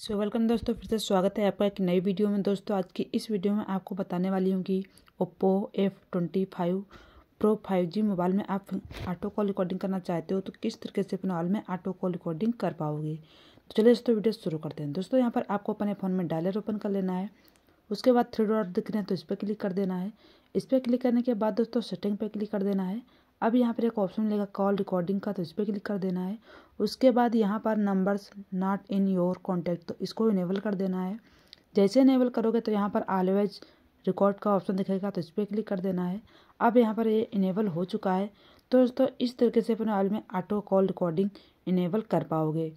so welcome दोस्तों फिर से स्वागत है आपका एक नई वीडियो में दोस्तों आज की इस वीडियो में आपको बताने वाली हूँ कि Oppo F twenty five pro five G mobile में आप ऑटो कॉल रिकॉर्डिंग करना चाहते हो तो किस तरीके से अपने मोबाइल में ऑटो कॉल रिकॉर्डिंग कर पाओगे तो चलिए दोस्तों वीडियो शुरू करते हैं दोस्तों यहाँ पर आपको अपने फ़ोन में डायलर ओपन कर लेना है उसके बाद थ्री डॉट दिख रहे हैं तो इस पर क्लिक कर देना है इस पर क्लिक करने के बाद दोस्तों सेटिंग पर क्लिक कर देना है अब यहाँ पर एक ऑप्शन मिलेगा कॉल रिकॉर्डिंग का तो इस पर क्लिक कर देना है उसके बाद यहाँ पर numbers not in your contact तो इसको इनेबल कर देना है जैसे इनेबल करोगे तो यहाँ पर ऑलवेज रिकॉर्ड का ऑप्शन दिखेगा तो इस पर क्लिक कर देना है अब यहाँ पर ये इनेबल हो चुका है तो दोस्तों इस तरीके से अपने ऑल में ऑटो कॉल रिकॉर्डिंग इनेबल कर पाओगे